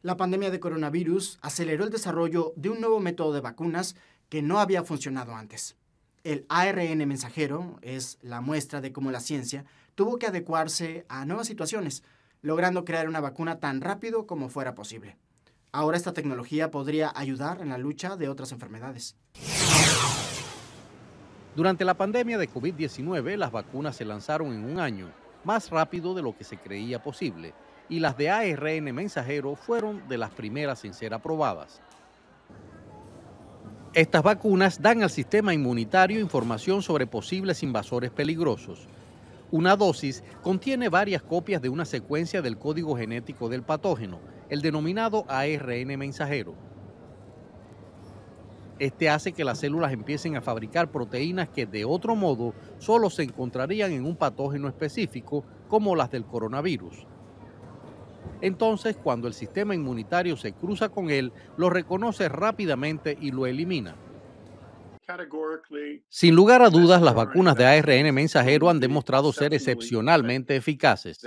La pandemia de coronavirus aceleró el desarrollo de un nuevo método de vacunas que no había funcionado antes. El ARN mensajero es la muestra de cómo la ciencia tuvo que adecuarse a nuevas situaciones, logrando crear una vacuna tan rápido como fuera posible. Ahora esta tecnología podría ayudar en la lucha de otras enfermedades. Durante la pandemia de COVID-19, las vacunas se lanzaron en un año, más rápido de lo que se creía posible, y las de ARN Mensajero fueron de las primeras en ser aprobadas. Estas vacunas dan al sistema inmunitario información sobre posibles invasores peligrosos. Una dosis contiene varias copias de una secuencia del código genético del patógeno, el denominado ARN mensajero. Este hace que las células empiecen a fabricar proteínas que de otro modo solo se encontrarían en un patógeno específico, como las del coronavirus. Entonces, cuando el sistema inmunitario se cruza con él, lo reconoce rápidamente y lo elimina. Sin lugar a dudas, las vacunas de ARN mensajero han demostrado ser excepcionalmente eficaces.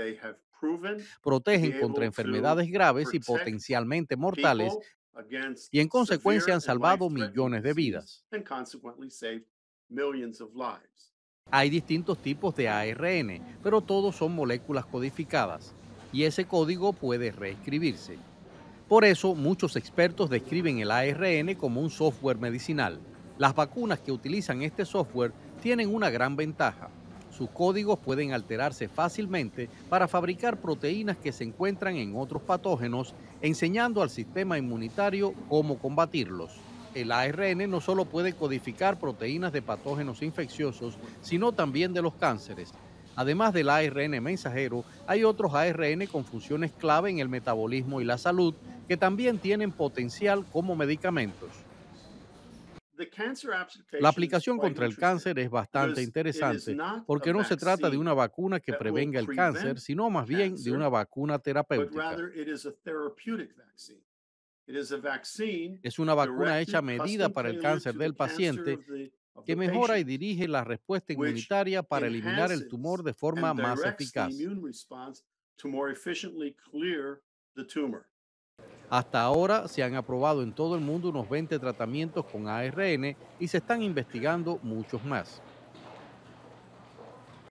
Protegen contra enfermedades graves y potencialmente mortales y en consecuencia han salvado millones de vidas. Hay distintos tipos de ARN, pero todos son moléculas codificadas y ese código puede reescribirse. Por eso muchos expertos describen el ARN como un software medicinal. Las vacunas que utilizan este software tienen una gran ventaja. Sus códigos pueden alterarse fácilmente para fabricar proteínas que se encuentran en otros patógenos, enseñando al sistema inmunitario cómo combatirlos. El ARN no solo puede codificar proteínas de patógenos infecciosos, sino también de los cánceres, Además del ARN mensajero, hay otros ARN con funciones clave en el metabolismo y la salud que también tienen potencial como medicamentos. La aplicación contra el cáncer es bastante interesante porque no se trata de una vacuna que prevenga el cáncer, sino más bien de una vacuna terapéutica. Es una vacuna hecha a medida para el cáncer del paciente que mejora y dirige la respuesta inmunitaria para eliminar el tumor de forma más eficaz. Hasta ahora se han aprobado en todo el mundo unos 20 tratamientos con ARN y se están investigando muchos más.